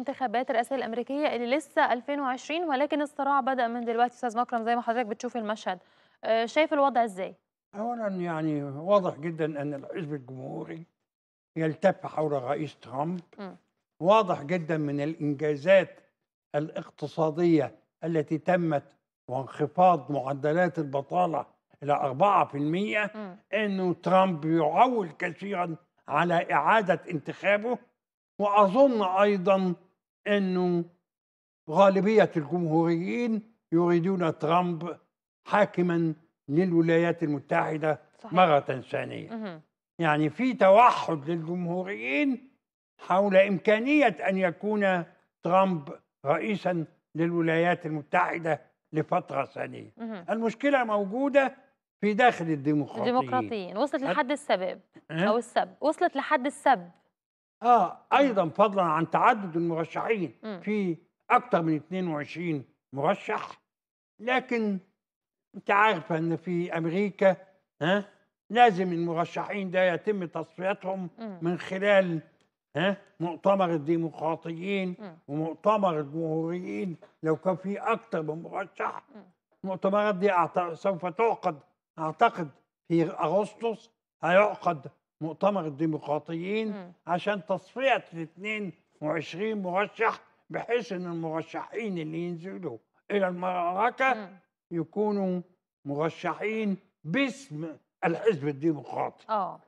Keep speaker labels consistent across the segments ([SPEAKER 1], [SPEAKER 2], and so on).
[SPEAKER 1] انتخابات الرئاسية الأمريكية اللي لسه 2020 ولكن الصراع بدأ من دلوقتي أستاذ مكرم زي ما حضرتك بتشوف المشهد آه، شايف الوضع إزاي؟
[SPEAKER 2] أولا يعني واضح جدا أن الحزب الجمهوري يلتف حول الرئيس ترامب م. واضح جدا من الإنجازات الاقتصادية التي تمت وانخفاض معدلات البطالة إلى 4% م. أنه ترامب يعول كثيرا على إعادة انتخابه وأظن أيضا انه غالبيه الجمهوريين يريدون ترامب حاكما للولايات المتحده صحيح. مره ثانيه يعني في توحد للجمهوريين حول امكانيه ان يكون ترامب رئيسا للولايات المتحده لفتره ثانيه المشكله موجوده في داخل الديمقراطيين الديمقراطيين
[SPEAKER 1] وصلت لحد السباب
[SPEAKER 2] أه؟ او السب وصلت لحد السب اه ايضا فضلا عن تعدد المرشحين في اكثر من 22 مرشح لكن انت عارف ان في امريكا ها لازم المرشحين ده يتم تصفيتهم من خلال ها مؤتمر الديمقراطيين ومؤتمر الجمهوريين لو كان في اكثر من مرشح المؤتمرات دي سوف تعقد اعتقد في اغسطس هيعقد مؤتمر الديمقراطيين م. عشان تصفيه 22 مرشح بحيث ان المرشحين اللي ينزلوا الى المعركه يكونوا مرشحين باسم الحزب الديمقراطي اه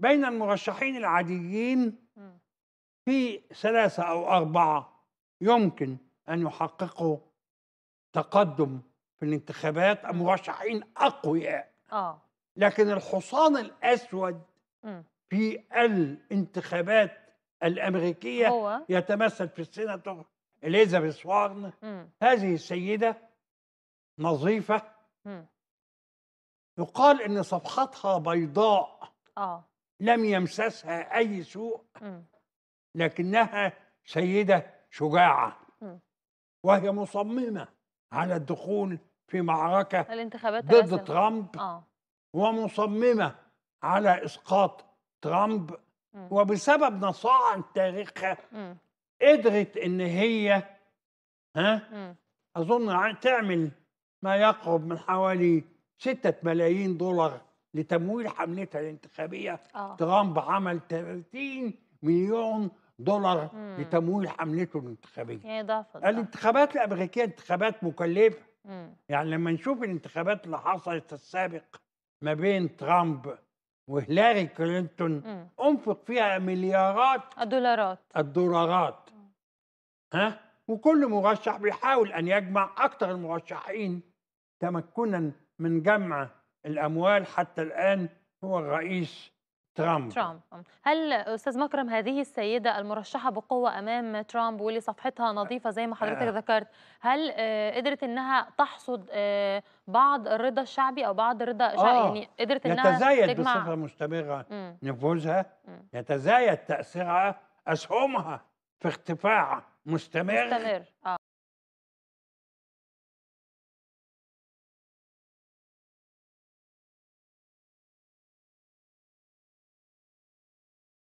[SPEAKER 2] بين المرشحين العاديين في ثلاثه او اربعه يمكن ان يحققوا تقدم في الانتخابات مرشحين اقوياء اه لكن الحصان الاسود في الانتخابات الامريكيه هو. يتمثل في السيناتور اليزابيث وارن هذه السيده نظيفه م. يقال ان صفحتها بيضاء آه. لم يمسسها اي سوء م. لكنها سيده شجاعه م. وهي مصممه على الدخول في معركه
[SPEAKER 1] الانتخابات ضد ترامب آه.
[SPEAKER 2] ومصممه على اسقاط ترامب وبسبب نصاعا تاريخها قدرت ان هي ها اظن تعمل ما يقرب من حوالي ستة ملايين دولار لتمويل حملتها الانتخابيه آه. ترامب عمل 30 مليون دولار مم. لتمويل حملته الانتخابيه يعني ضعف الانتخابات الامريكيه انتخابات مكلفه مم. يعني لما نشوف الانتخابات اللي حصلت السابق ما بين ترامب وهلاري كلينتون انفق فيها مليارات الدولارات الدولارات ها وكل مرشح بيحاول ان يجمع اكثر المرشحين تمكنا من جمع الاموال حتى الان هو الرئيس ترامب ترامب
[SPEAKER 1] هل استاذ مكرم هذه السيده المرشحه بقوه امام ترامب واللي صفحتها نظيفه زي ما حضرتك آه. ذكرت هل آه، قدرت انها تحصد آه، بعض الرضا الشعبي او بعض الرضا آه. يعني قدرت انها يتزايد بصفه
[SPEAKER 2] مستمره نفوذها يتزايد تاثيرها اسهمها في ارتفاع مستمر مستمر
[SPEAKER 1] آه.